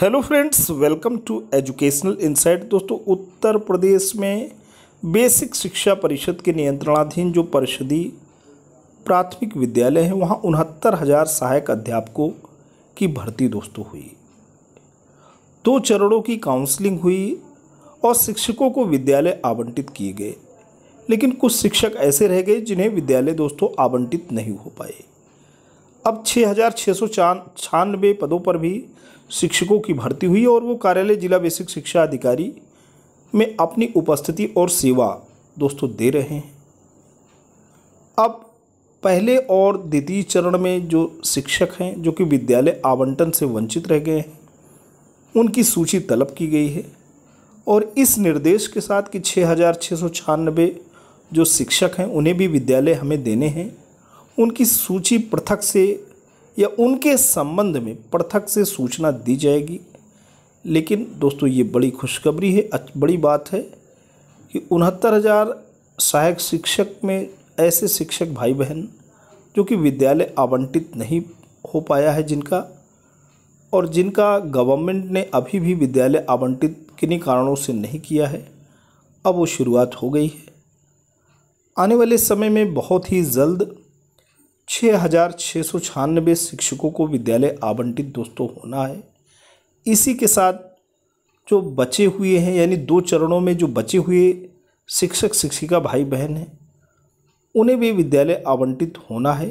hello friends welcome to educational insight दोस्तों उत्तर प्रदेश में basic शिक्षा परिषद के नियंत्रणाधीन जो परिषदी प्राथमिक विद्यालय हैं वहाँ उनहत्तर हज़ार सहायक अध्यापकों की भर्ती दोस्तों हुई दो चरणों की काउंसलिंग हुई और शिक्षकों को विद्यालय आवंटित किए गए लेकिन कुछ शिक्षक ऐसे रह गए जिन्हें विद्यालय दोस्तों आवंटित नहीं हो पाए अब छः हज़ार छः सौ छानबे पदों पर भी शिक्षकों की भर्ती हुई और वो कार्यालय जिला बेसिक शिक्षा अधिकारी में अपनी उपस्थिति और सेवा दोस्तों दे रहे हैं अब पहले और द्वितीय चरण में जो शिक्षक हैं जो कि विद्यालय आवंटन से वंचित रह गए हैं उनकी सूची तलब की गई है और इस निर्देश के साथ कि छः हज़ार छः सौ छानबे जो शिक्षक हैं उन्हें भी विद्यालय हमें देने हैं उनकी सूची पृथक से या उनके संबंध में पृथक से सूचना दी जाएगी लेकिन दोस्तों ये बड़ी खुशखबरी है बड़ी बात है कि उनहत्तर हज़ार सहायक शिक्षक में ऐसे शिक्षक भाई बहन जो कि विद्यालय आवंटित नहीं हो पाया है जिनका और जिनका गवर्नमेंट ने अभी भी विद्यालय आवंटित किन्हीं कारणों से नहीं किया है अब वो शुरुआत हो गई है आने वाले समय में बहुत ही जल्द छः हज़ार छः सौ शिक्षकों को विद्यालय आवंटित दोस्तों होना है इसी के साथ जो बचे हुए हैं यानी दो चरणों में जो बचे हुए शिक्षक शिक्षिका भाई बहन हैं उन्हें भी विद्यालय आवंटित होना है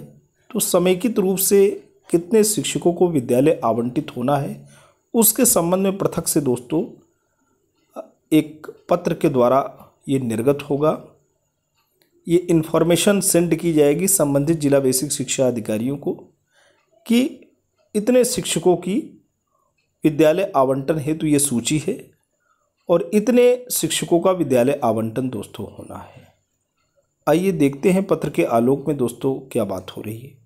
तो समेकित रूप से कितने शिक्षकों को विद्यालय आवंटित होना है उसके संबंध में पृथक से दोस्तों एक पत्र के द्वारा ये निर्गत होगा ये इन्फॉर्मेशन सेंड की जाएगी संबंधित जिला बेसिक शिक्षा अधिकारियों को कि इतने शिक्षकों की विद्यालय आवंटन हेतु ये सूची है और इतने शिक्षकों का विद्यालय आवंटन दोस्तों होना है आइए देखते हैं पत्र के आलोक में दोस्तों क्या बात हो रही है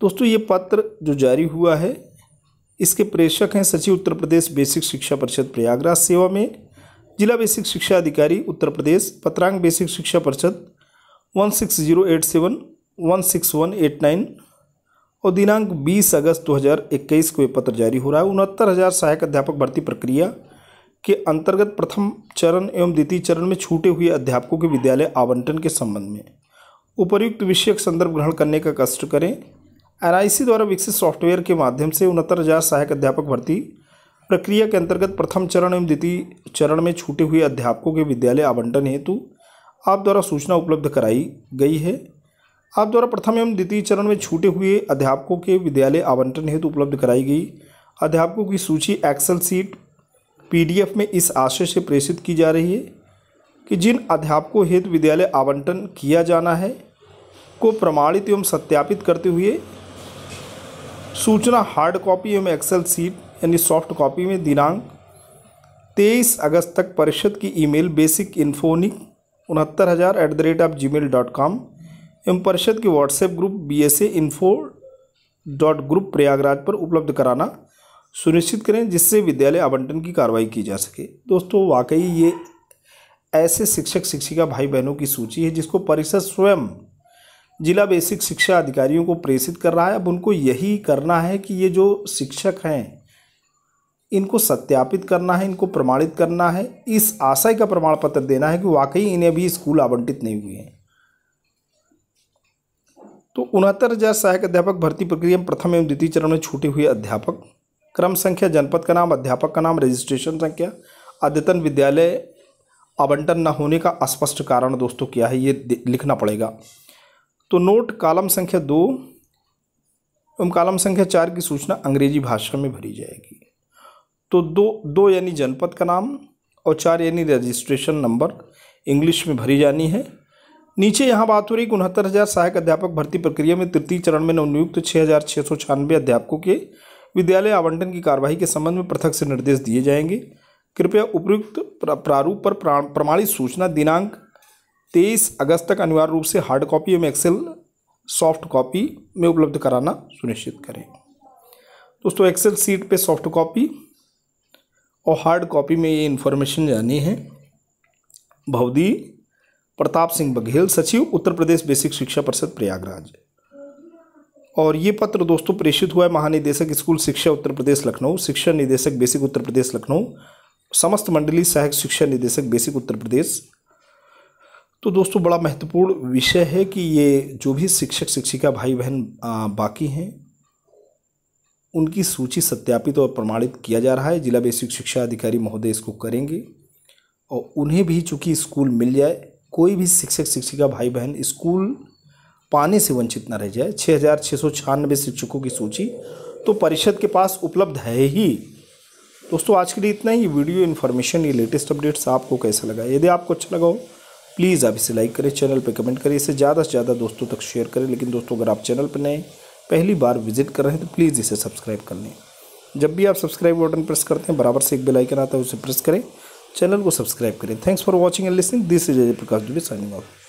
दोस्तों ये पत्र जो जारी हुआ है इसके प्रेषक हैं सचिव उत्तर प्रदेश बेसिक शिक्षा परिषद प्रयागराज सेवा में जिला बेसिक शिक्षा अधिकारी उत्तर प्रदेश पत्रांग बेसिक शिक्षा परिषद one six zero eight seven one six one eight nine और दिनांक बीस अगस्त दो हज़ार इक्कीस को ये पत्र जारी हो रहा है उनहत्तर हज़ार सहायक अध्यापक भर्ती प्रक्रिया के अंतर्गत प्रथम चरण एवं द्वितीय चरण में छूटे हुए अध्यापकों के विद्यालय आवंटन के संबंध में उपयुक्त विषयक संदर्भ ग्रहण करने का कष्ट करें एनआईसी द्वारा विकसित सॉफ्टवेयर के माध्यम से उनहत्तर हज़ार सहायक अध्यापक भर्ती प्रक्रिया के अंतर्गत प्रथम चरण एवं द्वितीय चरण में छूटे हुए अध्यापकों के विद्यालय आवंटन हेतु आप द्वारा सूचना उपलब्ध कराई गई है आप द्वारा प्रथम एवं द्वितीय चरण में छूटे हुए अध्यापकों के विद्यालय आवंटन हेतु उपलब्ध कराई गई अध्यापकों की सूची एक्सेल सीट पीडीएफ में इस आशय से प्रेषित की जा रही है कि जिन अध्यापकों हेतु विद्यालय आवंटन किया जाना है को प्रमाणित एवं सत्यापित करते हुए सूचना हार्ड कॉपी एवं एक्सेल सीट यानी सॉफ्ट कॉपी में दिनांक 23 अगस्त तक परिषद की ईमेल बेसिक इन्फोनिक उनहत्तर हज़ार at the rate of Gmail dot com एवं परिषद के WhatsApp group B S A info dot group Prayagraj पर उपलब्ध कराना सुनिश्चित करें जिससे विद्यालय आवंटन की कार्रवाई की जा सके दोस्तों वाकई ये ऐसे शिक्षक शिक्षिका भाई बहनों की सूची है जिसको परिषद स्वयं जिला बेसिक शिक्षा अधिकारियों को प्रेषित कर रहा है अब उनको यही करना है कि ये जो शिक्षक हैं इनको सत्यापित करना है इनको प्रमाणित करना है इस आशय का प्रमाण पत्र देना है कि वाकई इन्हें भी स्कूल आवंटित नहीं हुए हैं तो उनहत्तर हज़ार सहायक अध्यापक भर्ती प्रक्रिया में प्रथम एवं द्वितीय चरण में छूटे हुए अध्यापक क्रम संख्या जनपद का नाम अध्यापक का नाम रजिस्ट्रेशन संख्या अद्यतन विद्यालय आवंटन न होने का स्पष्ट कारण दोस्तों क्या है ये लिखना पड़ेगा तो नोट कालम संख्या दो एवं कालम संख्या चार की सूचना अंग्रेजी भाषा में भरी जाएगी तो दो दो यानी जनपद का नाम और चार यानी रजिस्ट्रेशन नंबर इंग्लिश में भरी जानी है नीचे यहाँ बात हो रही उनहत्तर हज़ार सहायक अध्यापक भर्ती प्रक्रिया में तृतीय चरण में नवनियुक्त छः हज़ार छः सौ छियानवे अध्यापकों के विद्यालय आवंटन की कार्यवाही के संबंध में पृथक से निर्देश दिए जाएंगे कृपया उपयुक्त प्रारूप पर प्रमाणित सूचना दिनांक तेईस अगस्त तक अनिवार्य रूप से हार्ड कॉपी एवं एक्सेल सॉफ्ट कॉपी में उपलब्ध कराना सुनिश्चित करें दोस्तों एक्सेल सीट पे सॉफ्ट कॉपी और हार्ड कॉपी में ये इन्फॉर्मेशन जानी है भवदी प्रताप सिंह बघेल सचिव उत्तर प्रदेश बेसिक शिक्षा परिषद प्रयागराज और ये पत्र दोस्तों प्रेषित हुआ है महानिदेशक स्कूल शिक्षा उत्तर प्रदेश लखनऊ शिक्षा निदेशक बेसिक उत्तर प्रदेश लखनऊ समस्त मंडली सहायक शिक्षा निदेशक बेसिक उत्तर प्रदेश तो दोस्तों बड़ा महत्वपूर्ण विषय है कि ये जो भी शिक्षक शिक्षिका भाई बहन बाकी हैं उनकी सूची सत्यापित और प्रमाणित किया जा रहा है जिला बेसिक शिक्षा अधिकारी महोदय इसको करेंगे और उन्हें भी चूँकि स्कूल मिल जाए कोई भी शिक्षक शिक्षिका भाई बहन स्कूल पाने से वंचित न रह जाए छः हज़ार छः सौ छियानबे शिक्षकों की सूची तो परिषद के पास उपलब्ध है ही दोस्तों आज के लिए इतना ही वीडियो इन्फॉर्मेशन ये लेटेस्ट अपडेट्स आपको कैसा लगा यदि आपको अच्छा लगा हो प्लीज़ आप इसे लाइक करें चैनल पर कमेंट करें इसे ज़्यादा से ज़्यादा दोस्तों तक शेयर करें लेकिन दोस्तों अगर आप चैनल पर नए पहली बार विजिट कर रहे हैं तो प्लीज़ इसे सब्सक्राइब कर लें जब भी आप सब्सक्राइब बटन प्रेस करते हैं बराबर से एक बेल आइकन आता है उसे प्रेस करें चैनल को सब्सक्राइब करें thanks for watching and listening this is Ajay Prakash Dubey signing of